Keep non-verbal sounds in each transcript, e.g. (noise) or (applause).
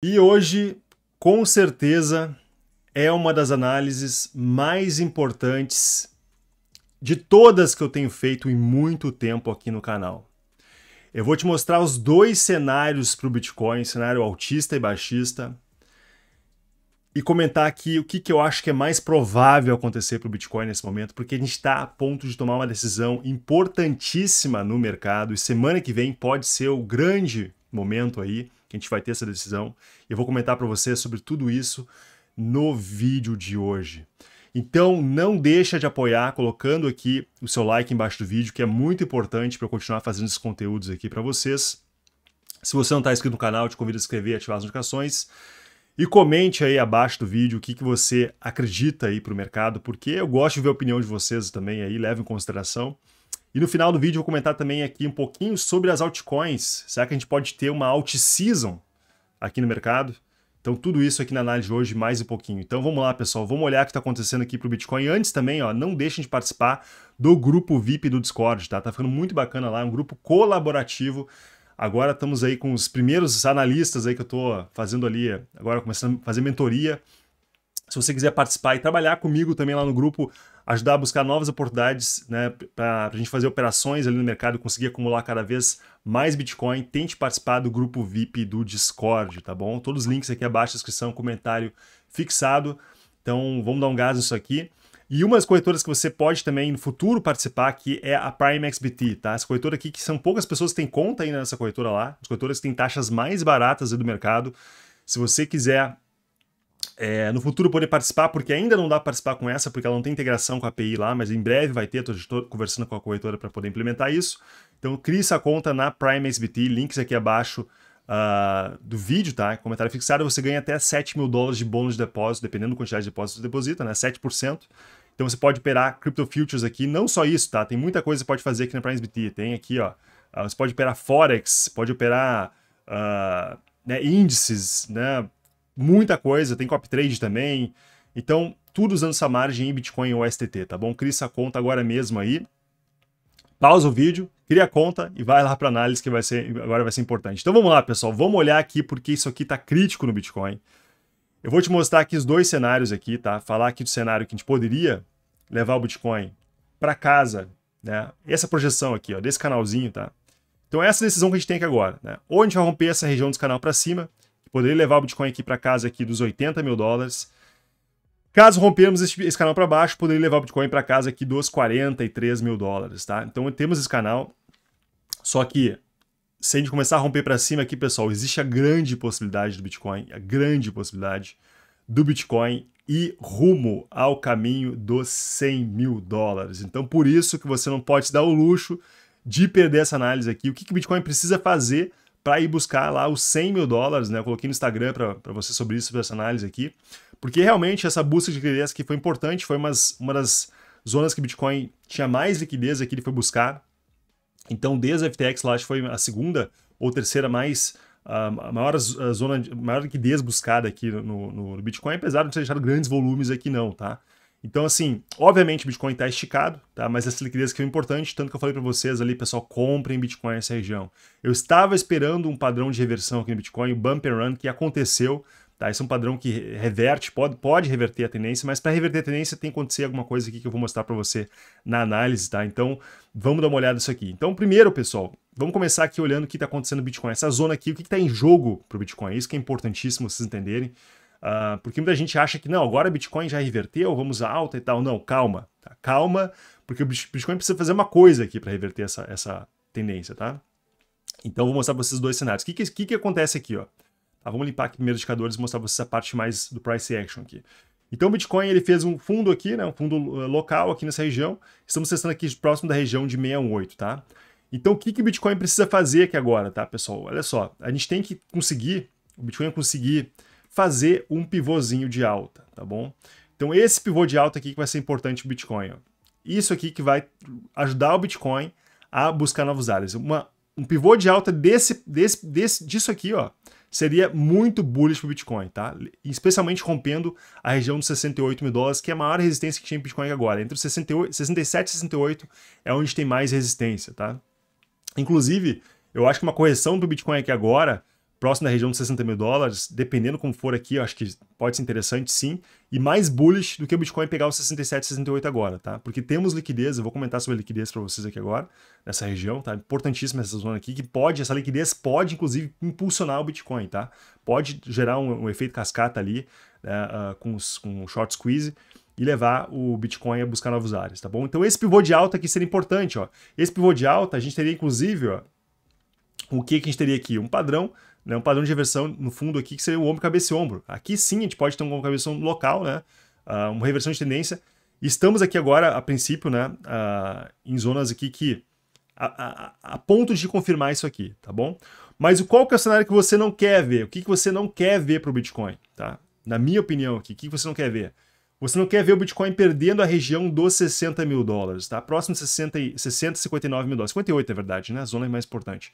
E hoje, com certeza, é uma das análises mais importantes de todas que eu tenho feito em muito tempo aqui no canal. Eu vou te mostrar os dois cenários para o Bitcoin, cenário altista e baixista, e comentar aqui o que, que eu acho que é mais provável acontecer para o Bitcoin nesse momento, porque a gente está a ponto de tomar uma decisão importantíssima no mercado e semana que vem pode ser o grande momento aí que a gente vai ter essa decisão. Eu vou comentar para você sobre tudo isso no vídeo de hoje. Então não deixa de apoiar colocando aqui o seu like embaixo do vídeo, que é muito importante para eu continuar fazendo esses conteúdos aqui para vocês. Se você não está inscrito no canal, te convido a se inscrever e ativar as notificações. E comente aí abaixo do vídeo o que, que você acredita aí para o mercado, porque eu gosto de ver a opinião de vocês também aí, leve em consideração. E no final do vídeo eu vou comentar também aqui um pouquinho sobre as altcoins. Será que a gente pode ter uma alt season aqui no mercado? Então tudo isso aqui na análise de hoje, mais um pouquinho. Então vamos lá, pessoal, vamos olhar o que está acontecendo aqui para o Bitcoin. Antes também, ó, não deixem de participar do grupo VIP do Discord, tá? Tá ficando muito bacana lá, um grupo colaborativo. Agora estamos aí com os primeiros analistas aí que eu estou fazendo ali, agora começando a fazer mentoria. Se você quiser participar e trabalhar comigo também lá no grupo, ajudar a buscar novas oportunidades né, para a gente fazer operações ali no mercado, conseguir acumular cada vez mais Bitcoin, tente participar do grupo VIP do Discord, tá bom? Todos os links aqui abaixo, descrição, comentário fixado. Então vamos dar um gás nisso aqui. E uma das corretoras que você pode também no futuro participar aqui é a Prime XBT, tá? Essa corretora aqui que são poucas pessoas que têm conta ainda nessa corretora lá, as corretoras que têm taxas mais baratas do mercado. Se você quiser é, no futuro poder participar, porque ainda não dá para participar com essa, porque ela não tem integração com a API lá, mas em breve vai ter, estou conversando com a corretora para poder implementar isso. Então crie essa conta na PrimeSBT, links aqui abaixo Uh, do vídeo, tá? Comentário fixado, você ganha até 7 mil dólares de bônus de depósito, dependendo da quantidade de depósito que você deposita, né? 7%. Então você pode operar crypto futures aqui, não só isso, tá? Tem muita coisa que você pode fazer aqui na PrimeSBT. Tem aqui, ó. Ah, você pode operar Forex, pode operar uh, né, índices, né? muita coisa, tem copy trade também. Então, tudo usando essa margem em Bitcoin ou STT, tá bom? Cria essa conta agora mesmo aí. Pausa o vídeo, cria a conta e vai lá para análise que vai ser agora vai ser importante. Então vamos lá, pessoal, vamos olhar aqui porque isso aqui tá crítico no Bitcoin. Eu vou te mostrar aqui os dois cenários aqui, tá? Falar aqui do cenário que a gente poderia levar o Bitcoin para casa, né? Essa projeção aqui, ó, desse canalzinho, tá? Então essa decisão que a gente tem aqui agora, né? Ou a gente vai romper essa região desse canal para cima, poderia levar o Bitcoin aqui para casa aqui dos 80 mil dólares. Caso rompermos esse, esse canal para baixo, poderia levar o Bitcoin para casa aqui dos 43 mil dólares, tá? Então temos esse canal, só que se a gente começar a romper para cima aqui, pessoal, existe a grande possibilidade do Bitcoin, a grande possibilidade do Bitcoin e rumo ao caminho dos 100 mil dólares. Então, por isso que você não pode se dar o luxo de perder essa análise aqui. O que, que o Bitcoin precisa fazer para ir buscar lá os 100 mil dólares, né? Eu coloquei no Instagram para você sobre isso, sobre essa análise aqui, porque realmente essa busca de liquidez que foi importante, foi umas, uma das zonas que Bitcoin tinha mais liquidez aqui, ele foi buscar. Então, desde a FTX lá, acho que foi a segunda ou terceira mais a maior a zona, a maior liquidez buscada aqui no, no, Bitcoin, apesar de não ter deixado grandes volumes aqui não, tá? Então, assim, obviamente o Bitcoin está esticado, tá? mas essa liquidez aqui é importante, tanto que eu falei para vocês ali, pessoal, comprem Bitcoin nessa região. Eu estava esperando um padrão de reversão aqui no Bitcoin, o bump and run, que aconteceu. Tá? Esse é um padrão que reverte, pode, pode reverter a tendência, mas para reverter a tendência tem que acontecer alguma coisa aqui que eu vou mostrar para você na análise. tá? Então, vamos dar uma olhada nisso aqui. Então, primeiro, pessoal, vamos começar aqui olhando o que está acontecendo no Bitcoin. Essa zona aqui, o que está em jogo para o Bitcoin? É isso que é importantíssimo vocês entenderem. Uh, porque muita gente acha que não, agora Bitcoin já reverteu, vamos a alta e tal. Não, calma, tá? calma, porque o Bitcoin precisa fazer uma coisa aqui para reverter essa, essa tendência, tá? Então, vou mostrar para vocês dois cenários. O que, que, que, acontece aqui, ó? Tá, vamos limpar aqui primeiro os indicadores e mostrar para vocês a parte mais do price action aqui. Então, o Bitcoin ele fez um fundo aqui, né, um fundo eh, local aqui nessa região. Estamos testando aqui próximo da região de 618, tá? Então, o que, que o Bitcoin precisa fazer aqui agora, tá, pessoal? Olha só, a gente tem que conseguir, o Bitcoin conseguir fazer um pivôzinho de alta, tá bom? Então esse pivô de alta aqui que vai ser importante o Bitcoin. Ó. Isso aqui que vai ajudar o Bitcoin a buscar novos áreas. Uma, um pivô de alta desse, desse, desse, disso aqui, ó, seria muito bullish para o Bitcoin, tá? Especialmente rompendo a região dos 68 mil dólares, que é a maior resistência que tinha em Bitcoin agora. Entre 68, 67 e 68 é onde tem mais resistência, tá? Inclusive, eu acho que uma correção do Bitcoin aqui agora próximo da região dos 60 mil dólares, dependendo como for aqui, acho que pode ser interessante sim, e mais bullish do que o Bitcoin pegar os 67, 68 agora, tá? Porque temos liquidez, eu vou comentar sobre a liquidez para vocês aqui agora, nessa região, tá? Importantíssima essa zona aqui, que pode, essa liquidez pode inclusive impulsionar o Bitcoin, tá? Pode gerar um, um efeito cascata ali, né, uh, com, os, com o short squeeze, e levar o Bitcoin a buscar novos áreas, tá bom? Então esse pivô de alta aqui seria importante, ó. Esse pivô de alta a gente teria inclusive, ó, o que, que a gente teria aqui? Um padrão né, um padrão de reversão no fundo aqui que seria o ombro, cabeça e ombro. Aqui sim a gente pode ter um ombro, cabeça local, né, uh, uma reversão de tendência. Estamos aqui agora, a princípio, né, uh, em zonas aqui que a, a, a ponto de confirmar isso aqui, tá bom? Mas qual que é o cenário que você não quer ver? O que, que você não quer ver para o Bitcoin, tá? Na minha opinião aqui, o que, que você não quer ver? Você não quer ver o Bitcoin perdendo a região dos 60 mil dólares, tá? Próximo de 60, 60 59 mil dólares. 58, é verdade, né? A zona é mais importante.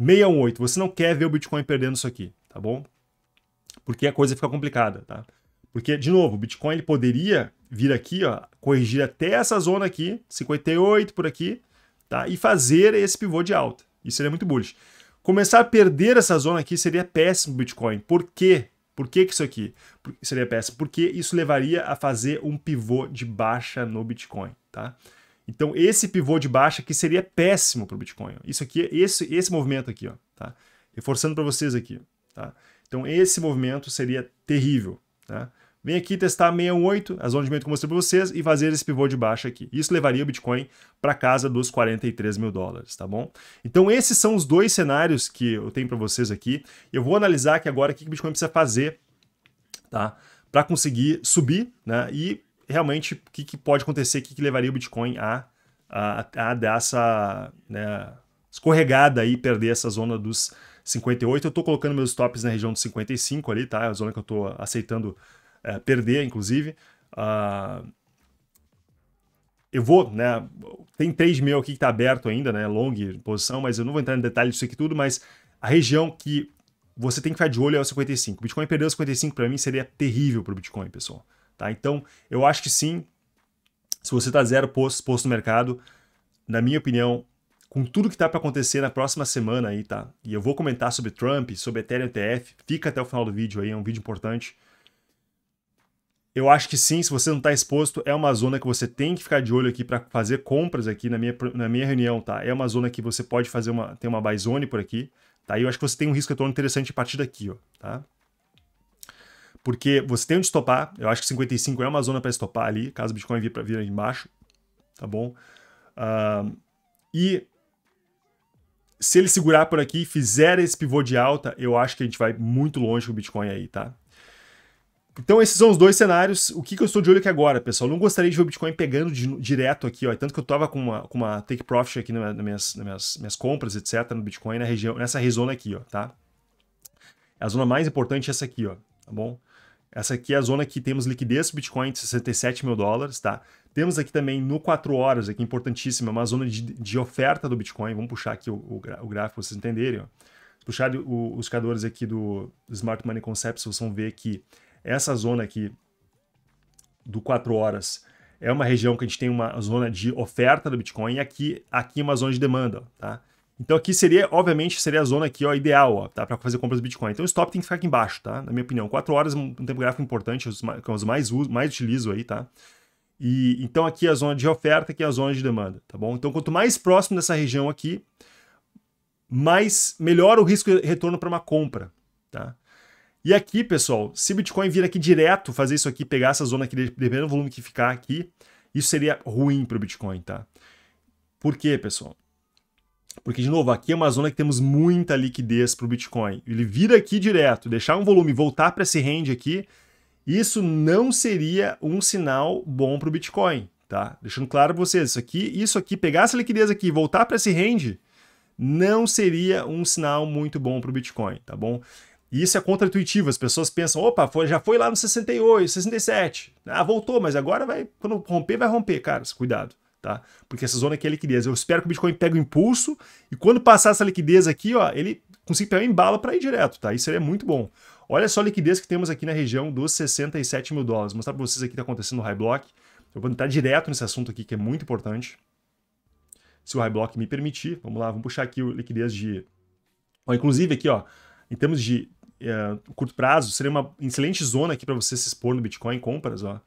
618. Você não quer ver o Bitcoin perdendo isso aqui, tá bom? Porque a coisa fica complicada, tá? Porque, de novo, o Bitcoin ele poderia vir aqui, ó, corrigir até essa zona aqui, 58 por aqui, tá? E fazer esse pivô de alta. Isso seria muito bullish. Começar a perder essa zona aqui seria péssimo Bitcoin. Por quê? Por que, que isso aqui seria péssimo? Porque isso levaria a fazer um pivô de baixa no Bitcoin, tá? Então, esse pivô de baixa aqui seria péssimo para o Bitcoin. Isso aqui, esse, esse movimento aqui, ó, tá? Reforçando para vocês aqui, tá? Então, esse movimento seria terrível, tá? Vem aqui testar 618, a zona de movimento que eu mostrei para vocês, e fazer esse pivô de baixa aqui. Isso levaria o Bitcoin para casa dos 43 mil dólares, tá bom? Então esses são os dois cenários que eu tenho para vocês aqui. Eu vou analisar aqui agora o que o Bitcoin precisa fazer, tá? Para conseguir subir, né? E realmente o que, que, pode acontecer, o que, que levaria o Bitcoin a, a, a dar essa né, escorregada aí, perder essa zona dos 58. Eu estou colocando meus stops na região dos 55 ali, tá? É a zona que eu estou aceitando é, perder, inclusive. Uh, eu vou, né? Tem 3 mil aqui que está aberto ainda, né? Long posição, mas eu não vou entrar em detalhes disso aqui tudo, mas a região que você tem que ficar de olho é o 55. O Bitcoin perdeu os 55 para mim seria terrível para o Bitcoin, pessoal. Tá? Então, eu acho que sim, se você está zero posto, posto no mercado, na minha opinião, com tudo que está para acontecer na próxima semana aí, tá? E eu vou comentar sobre Trump, sobre Ethereum ETF, fica até o final do vídeo aí, é um vídeo importante. Eu acho que sim, se você não está exposto, é uma zona que você tem que ficar de olho aqui para fazer compras aqui na minha, na minha reunião, tá? É uma zona que você pode fazer uma, tem uma buy zone por aqui, tá? E eu acho que você tem um risco retorno interessante a partir daqui, ó, tá? porque você tem onde estopar. Eu acho que 55 é uma zona para estopar ali, caso o Bitcoin vir para vir embaixo, tá bom? Uh, e se ele segurar por aqui, fizer esse pivô de alta, eu acho que a gente vai muito longe com o Bitcoin aí, tá? Então esses são os dois cenários. O que, que eu estou de olho aqui agora, pessoal? Eu não gostaria de ver o Bitcoin pegando de, direto aqui, ó. Tanto que eu estava com uma, com uma take profit aqui na, minhas, nas minhas, minhas, compras, etc, no Bitcoin, na região, nessa rezona aqui, ó, tá? É a zona mais importante é essa aqui, ó, tá bom? Essa aqui é a zona que temos liquidez Bitcoin de 67 mil dólares, tá? Temos aqui também no 4 horas, aqui importantíssima, uma zona de, de oferta do Bitcoin. Vamos puxar aqui o, o, o gráfico para vocês entenderem. Ó. Puxar o, os cadores aqui do Smart Money Concepts, vocês vão ver que essa zona aqui do 4 horas é uma região que a gente tem uma zona de oferta do Bitcoin e aqui, aqui uma zona de demanda, tá? Então aqui seria, obviamente, seria a zona aqui, ó, ideal, ó, tá? Para fazer compras de Bitcoin. Então o stop tem que ficar aqui embaixo, tá? Na minha opinião, 4 horas, um tempo gráfico importante, os mais, é os mais, mais utilizo aí, tá? E então aqui é a zona de oferta, aqui é a zona de demanda, tá bom? Então quanto mais próximo dessa região aqui, mais melhor o risco de retorno para uma compra, tá? E aqui, pessoal, se Bitcoin vir aqui direto, fazer isso aqui, pegar essa zona aqui, dependendo do volume que ficar aqui, isso seria ruim para o Bitcoin, tá? Por quê, pessoal? Porque, de novo, aqui é uma zona que temos muita liquidez para o Bitcoin. Ele vir aqui direto, deixar um volume voltar para esse range aqui, isso não seria um sinal bom para o Bitcoin, tá? Deixando claro para vocês, isso aqui, isso aqui, pegar essa liquidez aqui e voltar para esse range, não seria um sinal muito bom para o Bitcoin, tá bom? isso é contraintuitivo, as pessoas pensam, opa, foi, já foi lá no 68, 67, ah, voltou, mas agora vai, quando romper, vai romper, cara, cuidado tá? Porque essa zona aqui é liquidez. Eu espero que o Bitcoin pegue o impulso e quando passar essa liquidez aqui, ó, ele consiga pegar um embalo para ir direto, tá? Isso seria é muito bom. Olha só a liquidez que temos aqui na região dos 67 mil dólares. Vou mostrar para vocês aqui que está acontecendo no High Block. Eu vou entrar direto nesse assunto aqui que é muito importante. Se o High Block me permitir, vamos lá, vamos puxar aqui o liquidez de... Ó, inclusive aqui, ó, em termos de é, curto prazo, seria uma excelente zona aqui para você se expor no Bitcoin compras, ó.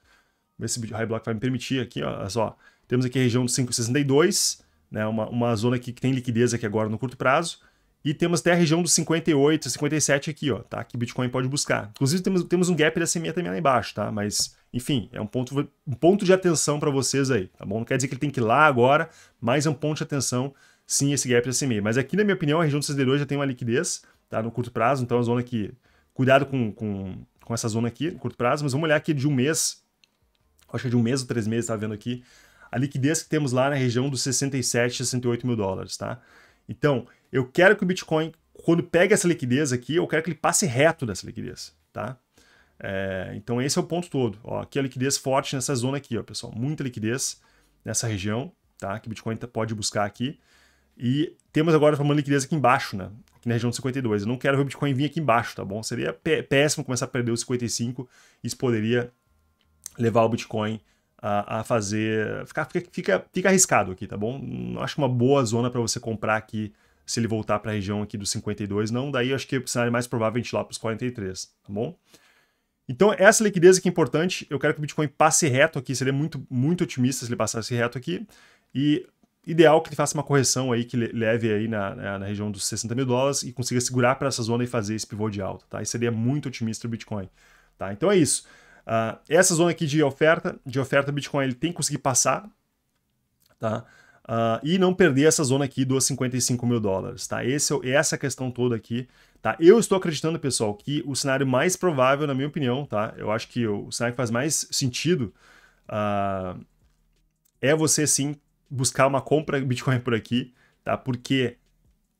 Ver se o High Block vai me permitir aqui, ó, só. Temos aqui a região dos 5,62, né, uma, uma zona aqui que tem liquidez aqui agora no curto prazo. E temos até a região dos 58, 57 aqui, ó, tá? Que Bitcoin pode buscar. Inclusive, temos, temos um gap da SMA também lá embaixo, tá? Mas, enfim, é um ponto, um ponto de atenção para vocês aí, tá bom? Não quer dizer que ele tem que ir lá agora, mas é um ponto de atenção, sim, esse gap da SMA. Mas aqui, na minha opinião, a região dos 62 já tem uma liquidez, tá? No curto prazo, então é uma zona que... Cuidado com, com, com essa zona aqui, no curto prazo, mas vamos olhar aqui de um mês. Acho que é de um mês ou três meses, tá vendo aqui? a liquidez que temos lá na região dos 67, 68 mil dólares, tá? Então, eu quero que o Bitcoin, quando pega essa liquidez aqui, eu quero que ele passe reto dessa liquidez, tá? É, então, esse é o ponto todo. Ó, aqui a liquidez forte nessa zona aqui, ó, pessoal. Muita liquidez nessa região, tá? Que o Bitcoin tá, pode buscar aqui. E temos agora uma liquidez aqui embaixo, né? Aqui na região de 52. Eu não quero ver o Bitcoin vir aqui embaixo, tá bom? Seria péssimo começar a perder os 55. Isso poderia levar o Bitcoin a, a fazer. Fica, fica, fica, arriscado aqui, tá bom? Não acho uma boa zona para você comprar aqui se ele voltar para a região aqui dos 52, não. Daí acho que o cenário mais provável é a gente ir lá para os 43, tá bom? Então, essa liquidez aqui é importante. Eu quero que o Bitcoin passe reto aqui. Seria muito, muito otimista se ele passasse reto aqui. E ideal que ele faça uma correção aí, que leve aí na, na, na região dos 60 mil dólares e consiga segurar para essa zona e fazer esse pivô de alta, tá? E seria muito otimista o Bitcoin, tá? Então é isso. Uh, essa zona aqui de oferta, de oferta Bitcoin, ele tem que conseguir passar, tá? Uh, e não perder essa zona aqui dos 55 mil dólares, tá? Esse, é essa questão toda aqui, tá? Eu estou acreditando, pessoal, que o cenário mais provável, na minha opinião, tá? Eu acho que o cenário que faz mais sentido uh, é você, sim, buscar uma compra Bitcoin por aqui, tá? Porque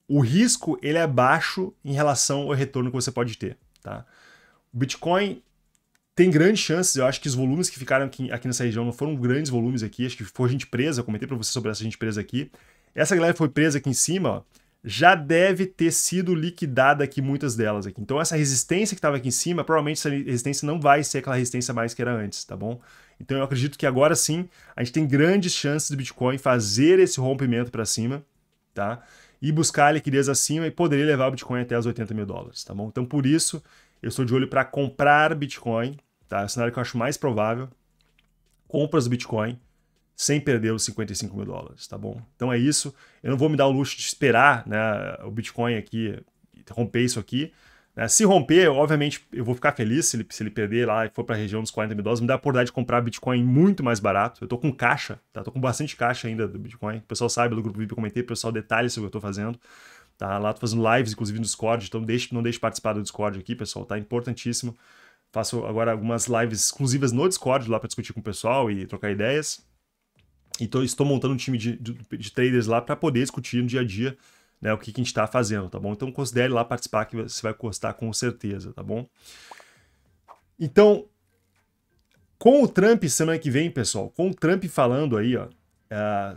o risco, ele é baixo em relação ao retorno que você pode ter, tá? O Bitcoin, tem grandes chances, eu acho que os volumes que ficaram aqui, aqui nessa região não foram grandes volumes aqui, acho que foi gente presa, eu comentei para você sobre essa gente presa aqui. Essa galera que foi presa aqui em cima, ó, já deve ter sido liquidada aqui muitas delas aqui. Então essa resistência que estava aqui em cima, provavelmente essa resistência não vai ser aquela resistência mais que era antes, tá bom? Então eu acredito que agora sim, a gente tem grandes chances do Bitcoin fazer esse rompimento para cima, tá? E buscar liquidez acima e poderia levar o Bitcoin até os 80 mil dólares, tá bom? Então por isso eu estou de olho para comprar Bitcoin, tá? É o cenário que eu acho mais provável. Compras Bitcoin sem perder os 55 mil dólares, tá bom? Então é isso. Eu não vou me dar o luxo de esperar né, o Bitcoin aqui romper isso aqui. Né? Se romper, obviamente, eu vou ficar feliz se ele, se ele perder lá e for para a região dos 40 mil dólares. Me dá a oportunidade de comprar Bitcoin muito mais barato. Eu estou com caixa, tá? Estou com bastante caixa ainda do Bitcoin. O pessoal sabe do grupo VIP, eu comentei, o pessoal detalha sobre o que eu estou fazendo. Tá? Lá tô fazendo lives, inclusive, no Discord, então deixe, não deixe participar do Discord aqui, pessoal, tá? Importantíssimo. Faço agora algumas lives exclusivas no Discord lá para discutir com o pessoal e trocar ideias. E tô, estou montando um time de, de, de traders lá para poder discutir no dia a dia né, o que, que a gente está fazendo, tá bom? Então considere lá participar que você vai gostar com certeza, tá bom? Então, com o Trump semana que vem, pessoal, com o Trump falando aí, ó, uh,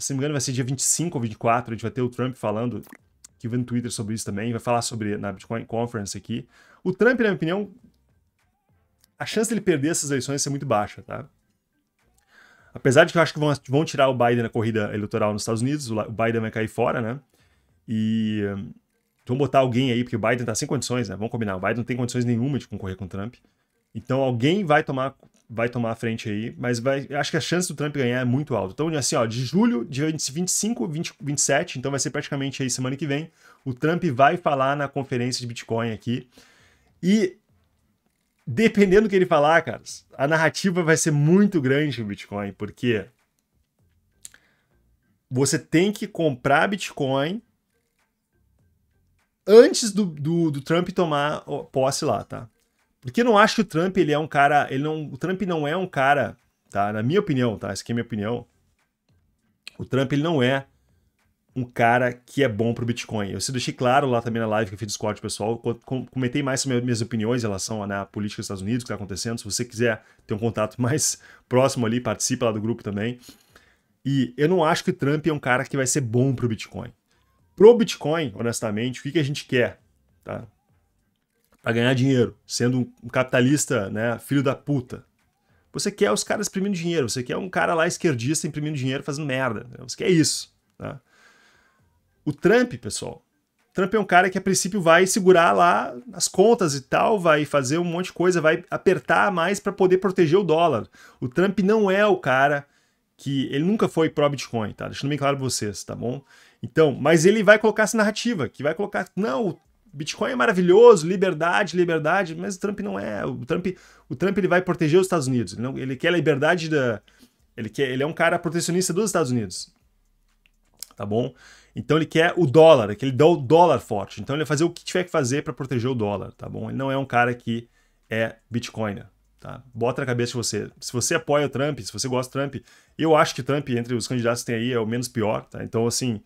se não me engano vai ser dia 25 ou 24, a gente vai ter o Trump falando que vem no Twitter sobre isso também, vai falar sobre na Bitcoin Conference aqui. O Trump, na minha opinião, a chance dele perder essas eleições é muito baixa, tá? Apesar de que eu acho que vão, vão tirar o Biden da corrida eleitoral nos Estados Unidos, o Biden vai cair fora, né? E um, vão então, botar alguém aí, porque o Biden tá sem condições, né? Vamos combinar, o Biden não tem condições nenhuma de concorrer com o Trump. Então alguém vai tomar vai tomar a frente aí, mas vai, acho que a chance do Trump ganhar é muito alta. Então, assim, ó, de julho, de 25, 20, 27, então vai ser praticamente aí semana que vem, o Trump vai falar na conferência de Bitcoin aqui. E dependendo do que ele falar, caras, a narrativa vai ser muito grande no Bitcoin, porque você tem que comprar Bitcoin antes do, do, do Trump tomar posse lá, tá? Porque eu não acho que o Trump ele é um cara. Ele não, o Trump não é um cara, tá? Na minha opinião, tá? Essa aqui é a minha opinião. O Trump ele não é um cara que é bom pro Bitcoin. Eu se deixei claro lá também na live que eu fiz Discord, pessoal. Comentei mais sobre minhas opiniões em relação à né, política dos Estados Unidos, o que está acontecendo. Se você quiser ter um contato (laughs) mais próximo ali, participe lá do grupo também. E eu não acho que o Trump é um cara que vai ser bom pro Bitcoin. Pro Bitcoin, honestamente, o que, que a gente quer? Tá? a ganhar dinheiro, sendo um capitalista, né, filho da puta. Você quer os caras imprimindo dinheiro, você quer um cara lá esquerdista imprimindo dinheiro fazendo merda. Né, você quer isso. Né? O Trump, pessoal, Trump é um cara que a princípio vai segurar lá as contas e tal, vai fazer um monte de coisa, vai apertar mais para poder proteger o dólar. O Trump não é o cara que ele nunca foi pró Bitcoin, tá? Deixando bem claro para vocês, tá bom? Então, mas ele vai colocar essa narrativa, que vai colocar, não, Bitcoin é maravilhoso, liberdade, liberdade, mas o Trump não é. O Trump, o Trump ele vai proteger os Estados Unidos. Ele, não, ele quer a liberdade da. Ele, quer, ele é um cara protecionista dos Estados Unidos. Tá bom? Então ele quer o dólar, que ele dá o dólar forte. Então ele vai fazer o que tiver que fazer para proteger o dólar, tá bom? Ele não é um cara que é bitcoiner, tá? Bota na cabeça de você. Se você apoia o Trump, se você gosta do Trump, eu acho que o Trump, entre os candidatos que tem aí, é o menos pior, tá? Então, assim.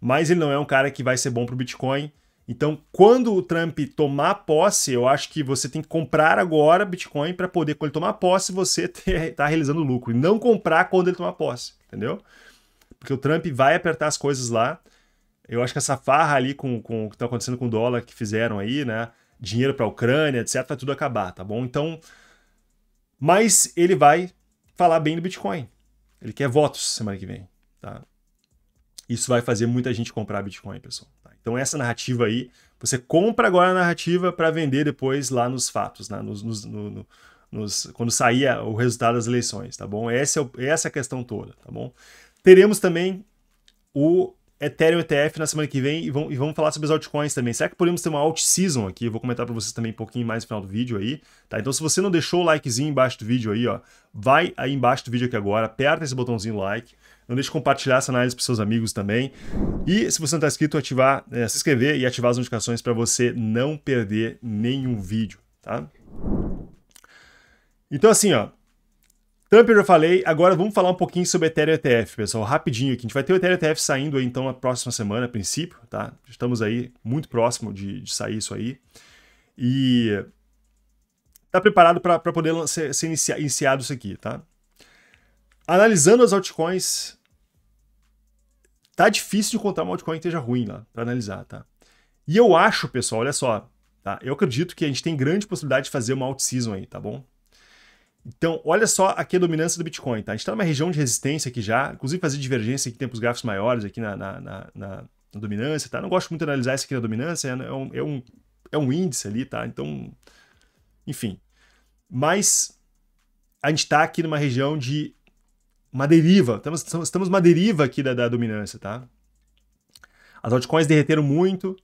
Mas ele não é um cara que vai ser bom para o Bitcoin então, quando o Trump tomar posse, eu acho que você tem que comprar agora Bitcoin para poder, quando ele tomar posse, você (laughs) tá realizando lucro. E não comprar quando ele tomar posse, entendeu? Porque o Trump vai apertar as coisas lá. Eu acho que essa farra ali com, com o que está acontecendo com o dólar que fizeram aí, né? Dinheiro para a Ucrânia, etc., vai tudo acabar, tá bom? Então. Mas ele vai falar bem do Bitcoin. Ele quer votos semana que vem, tá? Isso vai fazer muita gente comprar Bitcoin, pessoal. Então essa narrativa aí, você compra agora a narrativa para vender depois lá nos fatos, né? nos, nos no, no, nos, quando saía o resultado das eleições, tá bom? Essa é, o, essa é a questão toda, tá bom? Teremos também o Ethereum ETF na semana que vem e vamos, e vamos falar sobre as altcoins também. Será que podemos ter uma alt season aqui? Eu vou comentar para vocês também um pouquinho mais no final do vídeo aí, tá? Então se você não deixou o likezinho embaixo do vídeo aí, ó, vai aí embaixo do vídeo aqui agora, aperta esse botãozinho like, não deixe de compartilhar essa análise para seus amigos também. E se você não está inscrito, ativar, é, se inscrever e ativar as notificações para você não perder nenhum vídeo, tá? Então assim, ó, Trump eu falei, agora vamos falar um pouquinho sobre Ethereum ETF, pessoal, rapidinho aqui. A gente vai ter o Ethereum ETF saindo aí, então, na próxima semana, a princípio, tá? Estamos aí muito próximo de, de sair isso aí. E tá preparado para poder ser, ser iniciado isso aqui, tá? Analisando as altcoins, tá difícil de encontrar uma altcoin que esteja ruim lá, para analisar, tá? E eu acho, pessoal, olha só, tá? Eu acredito que a gente tem grande possibilidade de fazer uma alt-season aí, tá bom? Então, olha só aqui a dominância do Bitcoin, tá? A gente está numa região de resistência aqui já, inclusive fazer divergência aqui, tempos gráficos maiores aqui na, na, na, na dominância, tá? Não gosto muito de analisar isso aqui na dominância, é um, é um, é um índice ali, tá? Então, enfim. Mas a gente está aqui numa região de uma deriva, estamos, estamos uma deriva aqui da, da dominância, tá? As altcoins derreteram muito,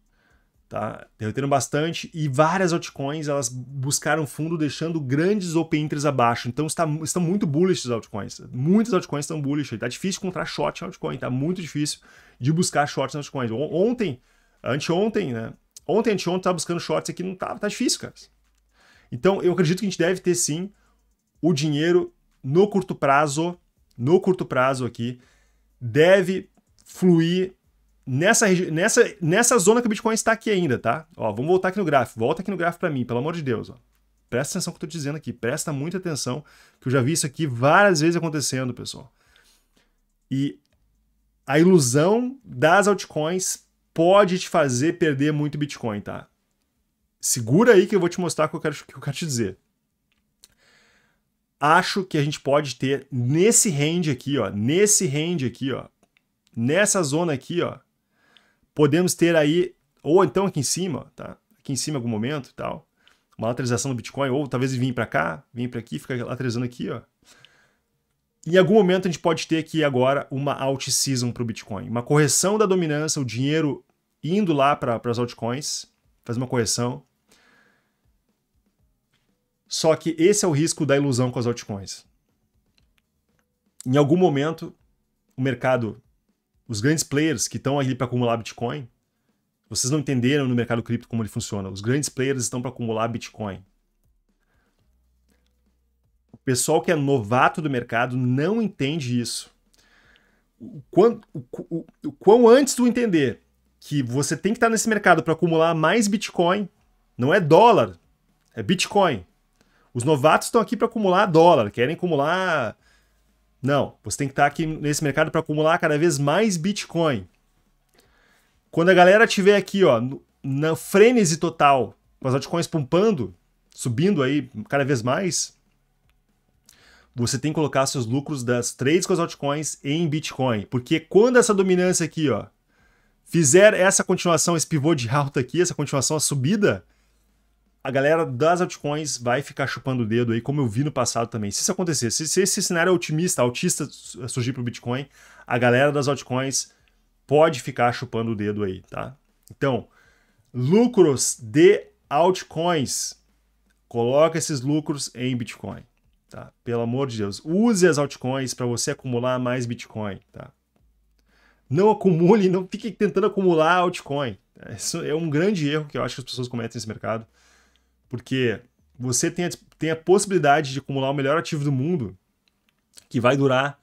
tá? Derreteram bastante e várias altcoins elas buscaram fundo deixando grandes open interest abaixo. Então está, estão muito bullish as altcoins. Muitas altcoins estão bullish. Tá difícil encontrar short em altcoin, tá muito difícil de buscar short em altcoins. Ontem, anteontem, né? Ontem, anteontem estava buscando shorts aqui, não tava, tá difícil, cara. Então, eu acredito que a gente deve ter sim o dinheiro no curto prazo, no curto prazo aqui, deve fluir nessa, nessa, nessa zona que o Bitcoin está aqui ainda, tá? Ó, vamos voltar aqui no gráfico. Volta aqui no gráfico para mim, pelo amor de Deus. Ó. Presta atenção no que eu estou dizendo aqui. Presta muita atenção, que eu já vi isso aqui várias vezes acontecendo, pessoal. E a ilusão das altcoins pode te fazer perder muito Bitcoin, tá? Segura aí que eu vou te mostrar o que eu quero, que eu quero te dizer. Acho que a gente pode ter nesse range aqui, ó, nesse range aqui, ó, nessa zona aqui, ó, podemos ter aí, ou então aqui em cima, tá? Aqui em cima em algum momento e tal, uma lateralização do Bitcoin, ou talvez vir para cá, vir para aqui, fica lateralizando aqui, ó. Em algum momento a gente pode ter aqui agora uma alt season para o Bitcoin, uma correção da dominância, o dinheiro indo lá para as altcoins, fazer uma correção. Só que esse é o risco da ilusão com as altcoins. Em algum momento, o mercado os grandes players que estão ali para acumular Bitcoin, vocês não entenderam no mercado cripto como ele funciona. Os grandes players estão para acumular Bitcoin. O pessoal que é novato do mercado não entende isso. O, quão, o, o, o quão antes tu entender que você tem que estar tá nesse mercado para acumular mais Bitcoin, não é dólar, é Bitcoin. Os novatos estão aqui para acumular dólar, querem acumular não, você tem que estar aqui nesse mercado para acumular cada vez mais Bitcoin. Quando a galera tiver aqui, ó, na frenesi total, com as altcoins pumpando, subindo aí cada vez mais, você tem que colocar seus lucros das trades com as altcoins em Bitcoin. Porque quando essa dominância aqui, ó, fizer essa continuação, esse pivô de alta aqui, essa continuação, a subida, a galera das altcoins vai ficar chupando o dedo aí, como eu vi no passado também. Se isso acontecer, se, se esse cenário otimista, autista eh, surgir para o Bitcoin, a galera das altcoins pode ficar chupando o dedo aí, tá? Então, lucros de altcoins. Coloca esses lucros em Bitcoin, tá? Pelo amor de Deus, use as altcoins para você acumular mais Bitcoin, tá? Não acumule, não fique tentando acumular altcoin. Isso é um grande erro que eu acho que as pessoas cometem nesse mercado. Porque você tem a, tem a possibilidade de acumular o melhor ativo do mundo, que vai durar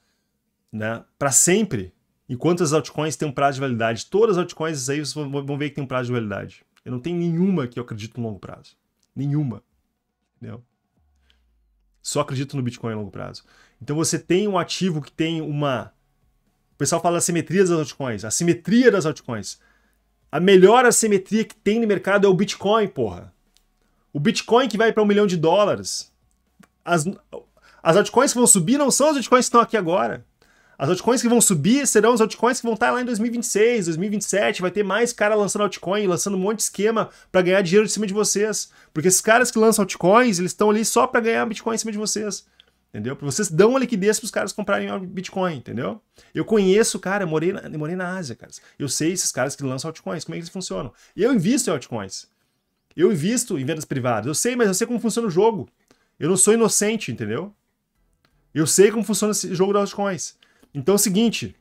né, para sempre, enquanto as altcoins têm um prazo de validade. Todas as altcoins aí vocês vão ver que tem um prazo de validade. Eu não tenho nenhuma que eu acredito no longo prazo. Nenhuma. Entendeu? Só acredito no Bitcoin a longo prazo. Então você tem um ativo que tem uma. O pessoal fala da simetria das altcoins. A simetria das altcoins. A melhor assimetria que tem no mercado é o Bitcoin, porra. O Bitcoin que vai para um milhão de dólares. As, as altcoins que vão subir não são as altcoins que estão aqui agora. As altcoins que vão subir serão as altcoins que vão estar tá lá em 2026, 2027. Vai ter mais cara lançando altcoin, lançando um monte de esquema para ganhar dinheiro em cima de vocês. Porque esses caras que lançam altcoins, eles estão ali só para ganhar Bitcoin em cima de vocês. Entendeu? Para vocês dão a liquidez para os caras comprarem Bitcoin, entendeu? Eu conheço, cara, eu morei na, eu morei na Ásia, cara. Eu sei esses caras que lançam altcoins, como é que eles funcionam. Eu invisto em altcoins. Eu invisto em vendas privadas. Eu sei, mas eu sei como funciona o jogo. Eu não sou inocente, entendeu? Eu sei como funciona esse jogo das altcoins. Então é o seguinte: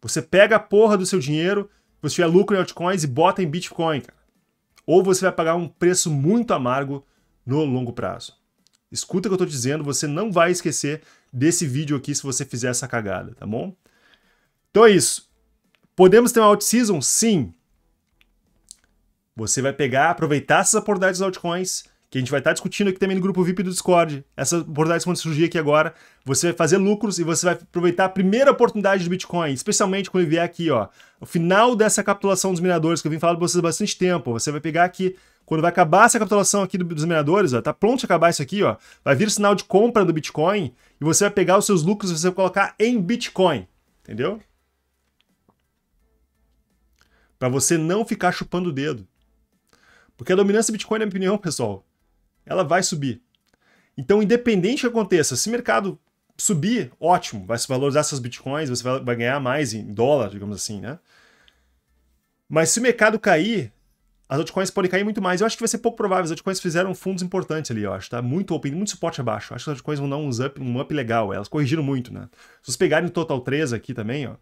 você pega a porra do seu dinheiro, você tiver lucro em altcoins e bota em Bitcoin, cara. Ou você vai pagar um preço muito amargo no longo prazo. Escuta o que eu tô dizendo, você não vai esquecer desse vídeo aqui se você fizer essa cagada, tá bom? Então é isso. Podemos ter uma out-season? Sim. Você vai pegar, aproveitar essas oportunidades dos altcoins, que a gente vai estar tá discutindo aqui também no grupo VIP do Discord. Essas oportunidades vão surgir aqui agora. Você vai fazer lucros e você vai aproveitar a primeira oportunidade do Bitcoin, especialmente quando ele vier aqui, ó. O final dessa capitulação dos mineradores, que eu vim falando para vocês há bastante tempo. Você vai pegar aqui quando vai acabar essa capitulação aqui dos mineradores, ó, tá pronto de acabar isso aqui, ó, vai vir sinal de compra do Bitcoin e você vai pegar os seus lucros e você vai colocar em Bitcoin, entendeu? Para você não ficar chupando o dedo. Porque a dominância Bitcoin, na minha opinião, pessoal, ela vai subir. Então, independente do que aconteça, se o mercado subir, ótimo, vai se valorizar essas bitcoins, você vai ganhar mais em dólar, digamos assim, né? Mas se o mercado cair, as altcoins podem cair muito mais. Eu acho que vai ser pouco provável. As altcoins fizeram fundos importantes ali, eu acho, tá? Muito open, muito suporte abaixo. Eu acho que as altcoins vão dar uns up, um up legal. Elas corrigiram muito, né? Se vocês pegarem o Total 3 aqui também, ó.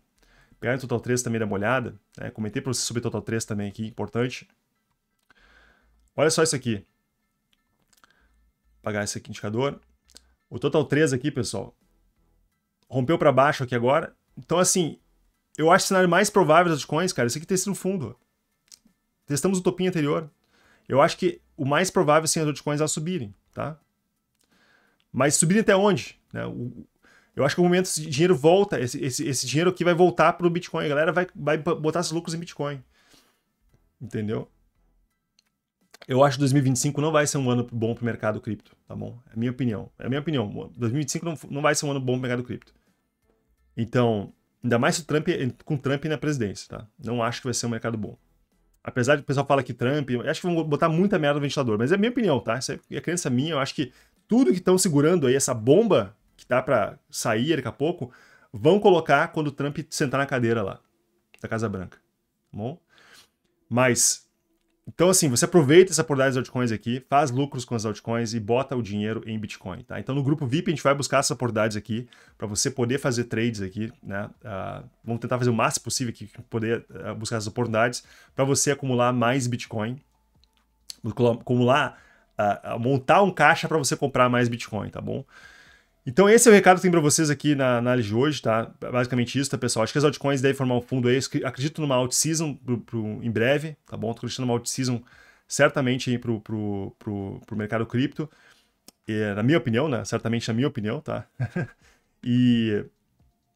Pegarem o Total 3 também, dá uma olhada. Né? Comentei pra vocês sobre o Total 3 também aqui, é importante. Olha só isso aqui. Vou apagar esse aqui indicador. O total 3 aqui, pessoal, rompeu para baixo aqui agora. Então, assim, eu acho o cenário mais provável das coins, cara, isso aqui ter sido um fundo. Testamos o topinho anterior. Eu acho que o mais provável sim é as altcoins a subirem, tá? Mas subirem até onde? Né? O, eu acho que é o momento esse dinheiro volta, esse, esse, esse dinheiro aqui vai voltar para o Bitcoin. A galera vai, vai botar seus lucros em Bitcoin. Entendeu? eu acho que 2025 não vai ser um ano bom para o mercado cripto, tá bom? É a minha opinião. É a minha opinião. 2025 não, não vai ser um ano bom para o mercado cripto. Então, ainda mais se o Trump, com o Trump na presidência, tá? Não acho que vai ser um mercado bom. Apesar de o pessoal falar que Trump, acho que vão botar muita merda no ventilador, mas é a minha opinião, tá? Isso é crença minha, eu acho que tudo que estão segurando aí, essa bomba que tá para sair daqui a pouco, vão colocar quando o Trump sentar na cadeira lá, da Casa Branca, tá bom? Mas então, assim, você aproveita essa oportunidade das altcoins aqui, faz lucros com as altcoins e bota o dinheiro em Bitcoin, tá? Então, no grupo VIP, a gente vai buscar essas oportunidades aqui para você poder fazer trades aqui, né? Uh, vamos tentar fazer o máximo possível aqui, poder uh, buscar essas oportunidades para você acumular mais Bitcoin, acumular, uh, montar um caixa para você comprar mais Bitcoin, tá bom? Então esse é o recado que tem para vocês aqui na análise de hoje, tá? Basicamente isso, tá, pessoal? Acho que as altcoins devem formar um fundo aí. Acredito numa alt season em breve, tá bom? Tô acreditando numa alt season certamente aí pro, pro, pro, pro mercado cripto. E, é, na minha opinião, né? Certamente na minha opinião, tá? (laughs) e...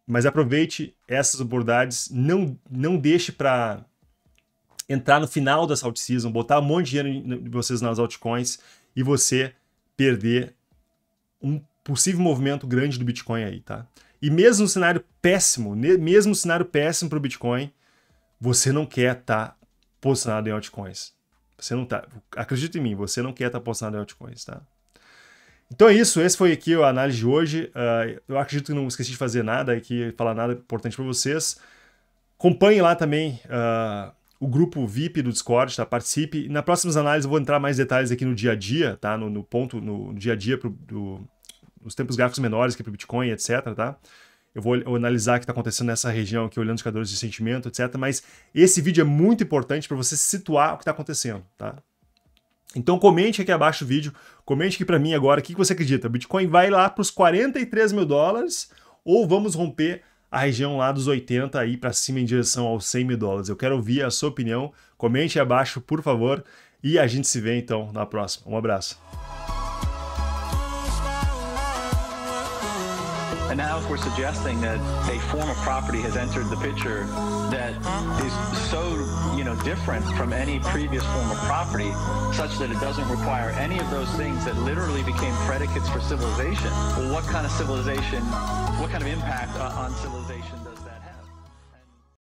Mas aproveite essas abordagens, não, não deixe para entrar no final dessa alt season botar um monte de dinheiro de vocês nas altcoins e você perder um possível movimento grande do Bitcoin aí, tá? E mesmo cenário péssimo, mesmo cenário péssimo para o Bitcoin, você não quer estar tá posicionado em altcoins. Você não tá. Acredita em mim, você não quer estar tá posicionado em altcoins, tá? Então é isso, esse foi aqui a análise de hoje. Uh, eu acredito que não esqueci de fazer nada aqui, falar nada importante para vocês. Acompanhe lá também uh, o grupo VIP do Discord, tá? Participe. E nas próximas análises eu vou entrar mais detalhes aqui no dia a dia, tá? No, no ponto, no, no dia a dia pro, do, os tempos gráficos menores que é para o Bitcoin, etc. Tá? Eu vou analisar o que está acontecendo nessa região aqui, olhando os indicadores de sentimento, etc. Mas esse vídeo é muito importante para você situar o que está acontecendo. Tá? Então comente aqui abaixo o vídeo, comente aqui para mim agora o que, que você acredita. Bitcoin vai lá para os 43 mil dólares ou vamos romper a região lá dos 80 aí para cima em direção aos 100 mil dólares. Eu quero ouvir a sua opinião. Comente abaixo, por favor. E a gente se vê então na próxima. Um abraço. And now if we're suggesting that a form of property has entered the picture that is so, you know, different from any previous form of property, such that it doesn't require any of those things that literally became predicates for civilization, well, what kind of civilization, what kind of impact uh, on civilization?